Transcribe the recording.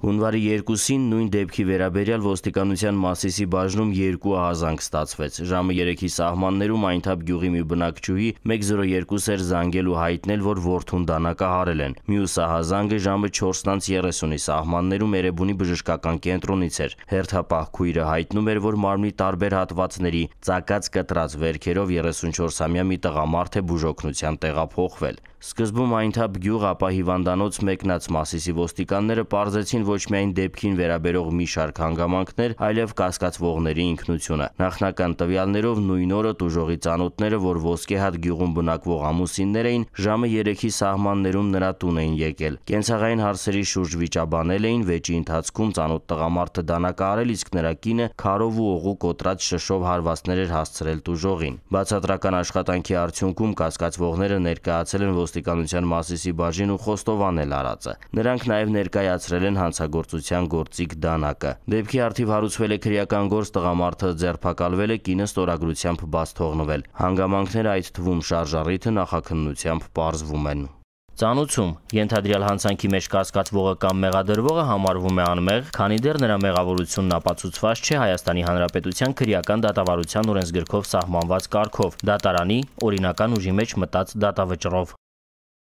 Հունվարի 2-ին նույն դեպքի վերաբերյալ ոստիկանության Մասիսի բաժնում երկու ահազանգ ստացվեց։ Ժամը 3-ի սահմաններում Այնթապ գյուղի մի բնակչուհի 102 էր զանգել ու հայտնել, որ որդուն դանակը հարել են։ Մյուս ահազանգը ժամը 4:30-ի սահմաններում Էրեբունի բժշկական կենտրոնից էր։ Հերթապահ քույրը հայտնում էր, որ մարմնի տարբեր հատվածների ծակած կտրած վերքերով 34-ամյա մի տղամարդ է բուժօգնության տեղափոխվել։ Սկզբում այնթապ գյուղ, ապա հիվանդանոց մեկնած Մասիսի ոստիկանները պարզեցին ոչ միայն դեպքին վերաբերող մի շարք հանգամանքներ, այլև կասկածվողների ինքնությունը։ Նախնական տվյալներով նույն օրը դուժողի ծանոթները, որ ոսկեհատ գյուղում բնակվող ամուսիններ էին, ժամը 3-ի սահմաններում նրա տուն էին եկել։ Կենցաղային հարցերի շուրջ վիճաբանել էին, վեճի ընթացքում ծանոթ տղամարդը դանակարել, իսկ նրա կինը քարով ու օղու կոտրած շշով հարվածներ էր հասցրել դուժողին։ Բացատրական աշխատանքի արդյունքում կասկածվողները ներկայացել են ոստիկանության Մասիսի բաժին ու խոստովանել արածը։ Նրանք նաև ներկայացրել են հանցագործության գործիք դանակը։ Դեպքի արդիվ հարուցվել է քրեական գործ, տղամարդը ձերբակալվել է, կինը ստորագրությամբ բաց թողնվել։ Հանգամանքները այդ թվում շարժառիթը նախաքննությամբ պարզվում են։ Ծանուցում ենթադրյալ հանցանքի մեջ կասկածվողը կամ մեղադրվողը համարվում է անմեղ, քանի դեռ նրա մեղավորությունն ապացուցված չէ Հայաստանի Հանրապետության քրեական դատավարության օրենսգրքով սահմանված կարգով՝ դատարանի օրինական ուժի մեջ մտած դատավճռով։